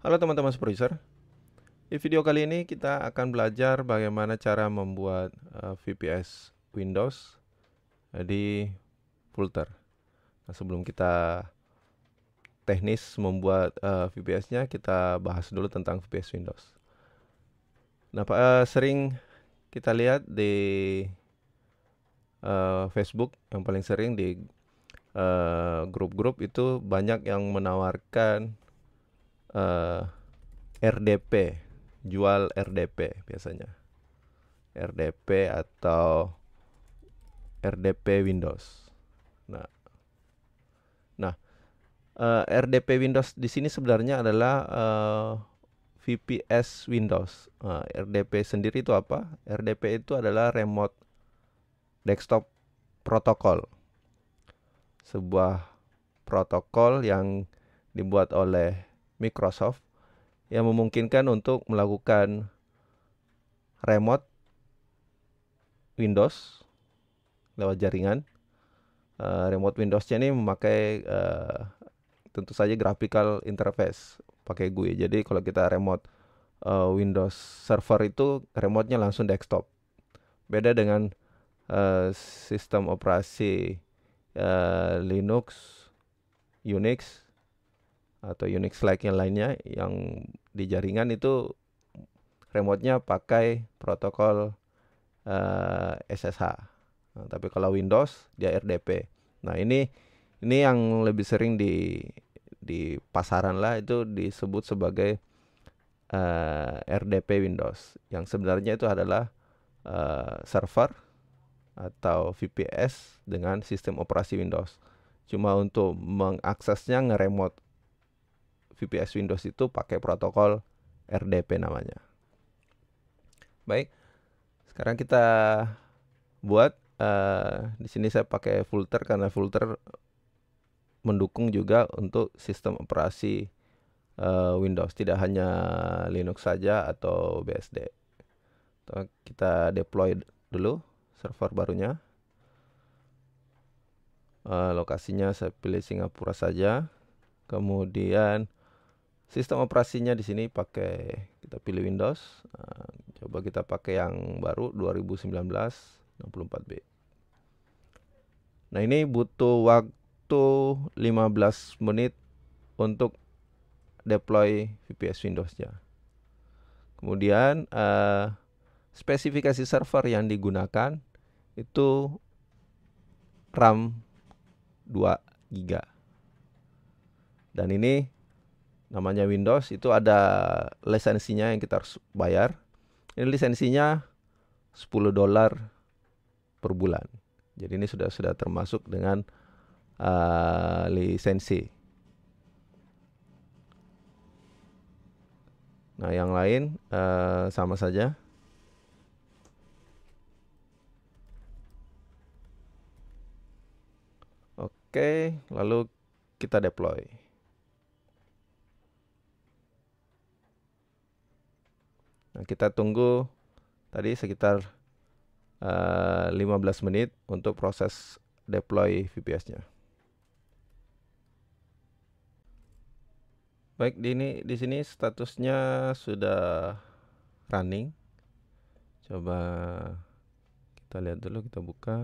Halo teman-teman Supervisor. Di video kali ini kita akan belajar bagaimana cara membuat uh, eh, VPS Windows eh, di Fulter. nah, Sebelum kita teknis membuat uh, eh, VPS-nya kita bahas dulu tentang VPS Windows Nah uh, sering kita lihat di uh, Facebook yang paling sering di grup-grup uh, grup -grup itu banyak yang menawarkan uh, eh, RDP, jual RDP biasanya. RDP atau RDP Windows. Nah, nah uh, eh, RDP Windows di sini sebenarnya adalah uh, eh, VPS Windows. Uh, nah, RDP sendiri itu apa? RDP itu adalah remote desktop Protocol, Sebuah protokol yang dibuat oleh Microsoft yang memungkinkan untuk melakukan remote Windows lewat jaringan. Uh, remote windows ini memakai uh, tentu saja graphical interface pakai GUI. Jadi kalau kita remote uh, Windows server itu remote-nya langsung desktop. Beda dengan uh, sistem operasi uh, Linux, Unix atau Unix like yang lainnya yang di jaringan itu remote-nya pakai protokol uh, eh, SSH. Nah, tapi kalau Windows dia RDP. Nah, ini ini yang lebih sering di di pasaran lah itu disebut sebagai uh, eh, RDP Windows yang sebenarnya itu adalah uh, server atau VPS dengan sistem operasi Windows. Cuma untuk mengaksesnya ngeremote VPS Windows itu pakai protokol RDP namanya. Baik, sekarang kita buat uh, di sini saya pakai filter karena filter mendukung juga untuk sistem operasi uh, Windows, tidak hanya Linux saja atau BSD. Kita deploy dulu server barunya. Uh, lokasinya saya pilih Singapura saja. Kemudian sistem operasinya di sini pakai kita pilih Windows nah, coba kita pakai yang baru 2019 64B nah ini butuh waktu 15 menit untuk deploy VPS Windowsnya kemudian uh, spesifikasi server yang digunakan itu RAM 2 GB dan ini namanya Windows itu ada lisensinya yang kita harus bayar. Ini lisensinya 10 dolar per bulan. Jadi ini sudah sudah termasuk dengan uh, lisensi. Nah, yang lain uh, sama saja. Oke, lalu kita deploy. kita tunggu tadi sekitar uh, eh, 15 menit untuk proses deploy VPS-nya. Baik, di ini di sini statusnya sudah running. Coba kita lihat dulu, kita buka.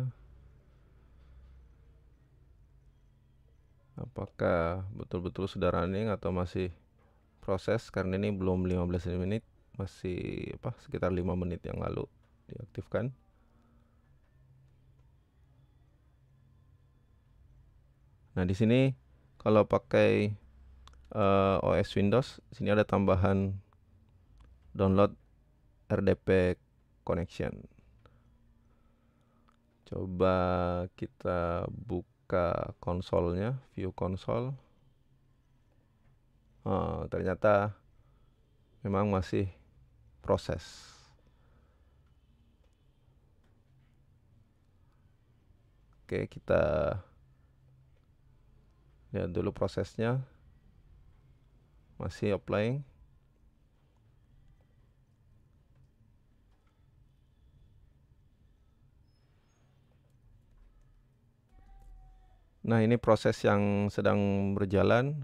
Apakah betul-betul sudah running atau masih proses karena ini belum 15 menit masih apa sekitar lima menit yang lalu diaktifkan nah di sini kalau pakai uh, eh, OS Windows sini ada tambahan download RDP connection coba kita buka konsolnya view konsol oh, ternyata memang masih proses. Oke, kita lihat dulu prosesnya. Masih applying. Nah, ini proses yang sedang berjalan.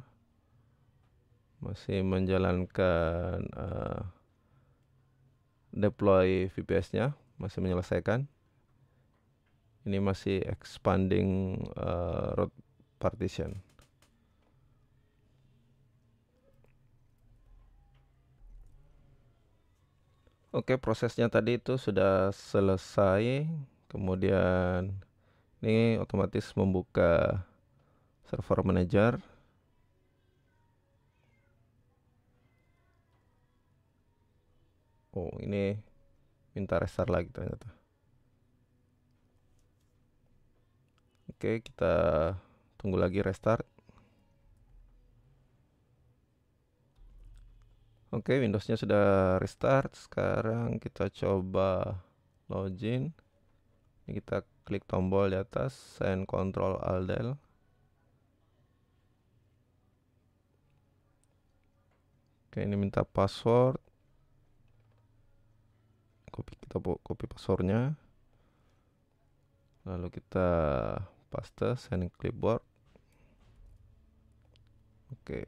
Masih menjalankan uh, deploy VPS-nya masih menyelesaikan. Ini masih expanding uh, eh, root partition. Oke, prosesnya tadi itu sudah selesai. Kemudian ini otomatis membuka server manager oh ini minta restart lagi ternyata oke kita tunggu lagi restart Oke, Windowsnya sudah restart. Sekarang kita coba login. Ini kita klik tombol di atas, send control alt del. Oke, ini minta password copy kita copy passwordnya lalu kita paste send clipboard oke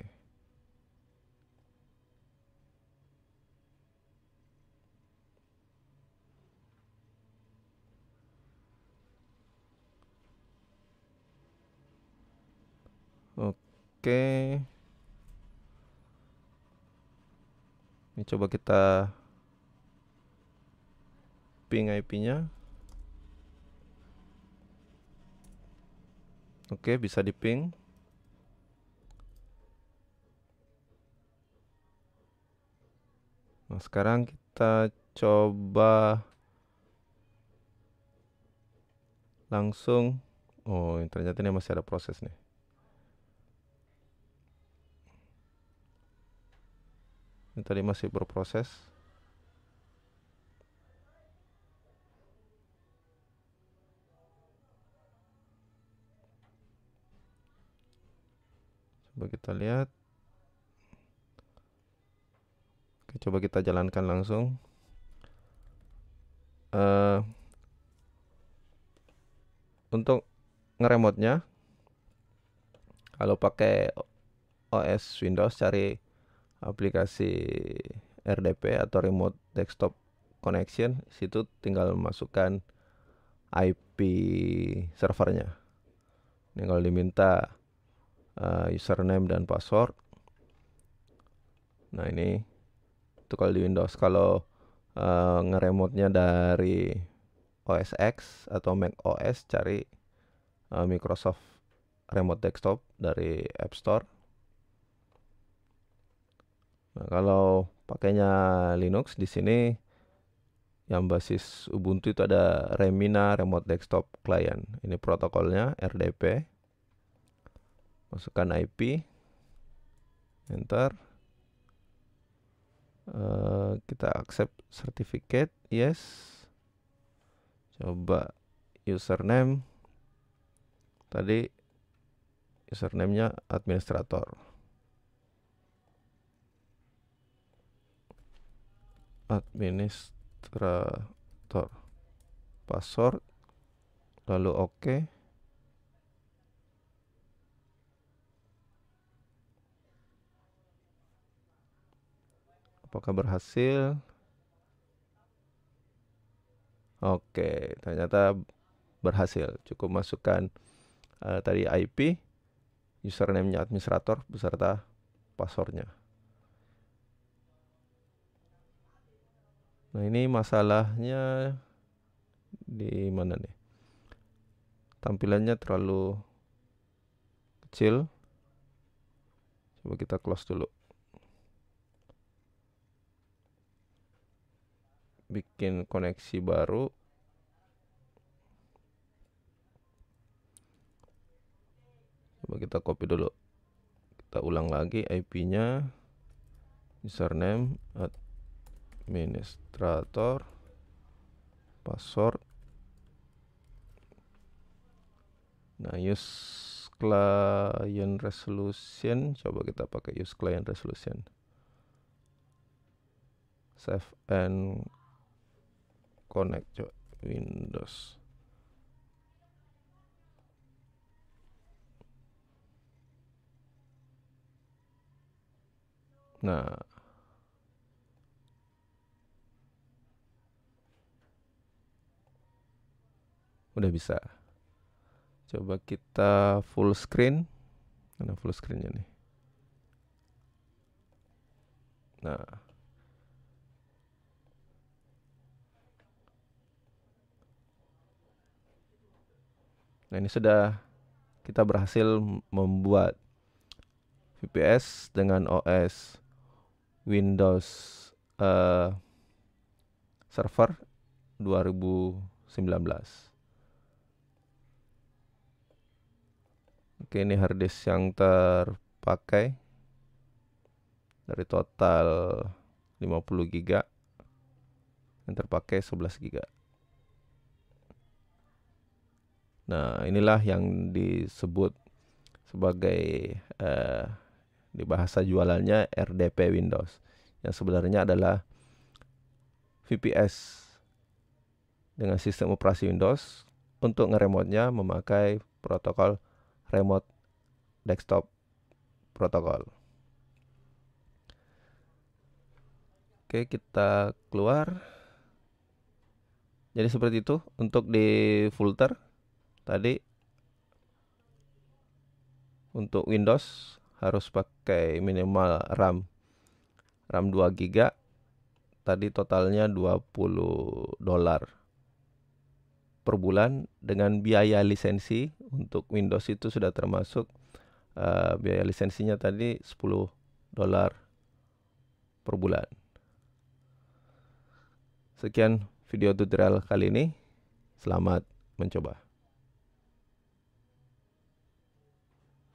Oke. Ini coba kita ping IP-nya. Oke, bisa diping. Nah, sekarang kita coba langsung oh ternyata ini masih ada proses nih ini tadi masih berproses coba kita lihat Oke, coba kita jalankan langsung uh, untuk ngeremotnya kalau pakai OS Windows cari aplikasi RDP atau remote desktop connection situ tinggal masukkan IP servernya ini kalau diminta uh, username dan password nah ini itu kalau di Windows kalau uh, ngeremote-nya dari OS X atau Mac OS cari uh, Microsoft Remote Desktop dari App Store nah kalau pakainya Linux di sini yang basis Ubuntu itu ada Remina Remote Desktop Client. Ini protokolnya RDP masukkan IP enter uh, kita accept certificate yes coba username tadi username-nya administrator administrator password lalu oke okay. Apakah berhasil? Oke, ternyata berhasil. Cukup masukkan uh, tadi IP, username-nya administrator beserta passwordnya. Nah ini masalahnya di mana nih? Tampilannya terlalu kecil. Coba kita close dulu. bikin koneksi baru coba kita copy dulu kita ulang lagi IP nya username administrator password nah use client resolution coba kita pakai use client resolution save and connect coba Windows nah udah bisa coba kita full screen mana full screennya nih nah Nah ini sudah kita berhasil membuat VPS dengan OS Windows uh, Server 2019. Oke ini harddisk yang terpakai dari total 50 GB yang terpakai 11 GB. Nah, inilah yang disebut sebagai eh, di bahasa jualannya RDP Windows yang sebenarnya adalah VPS dengan sistem operasi Windows untuk ngeremotnya memakai protokol remote desktop protokol. Oke, kita keluar. Jadi seperti itu untuk di folder tadi untuk Windows harus pakai minimal RAM RAM 2 GB tadi totalnya 20 dolar per bulan dengan biaya lisensi untuk Windows itu sudah termasuk uh, biaya lisensinya tadi 10 dolar per bulan. Sekian video tutorial kali ini. Selamat mencoba.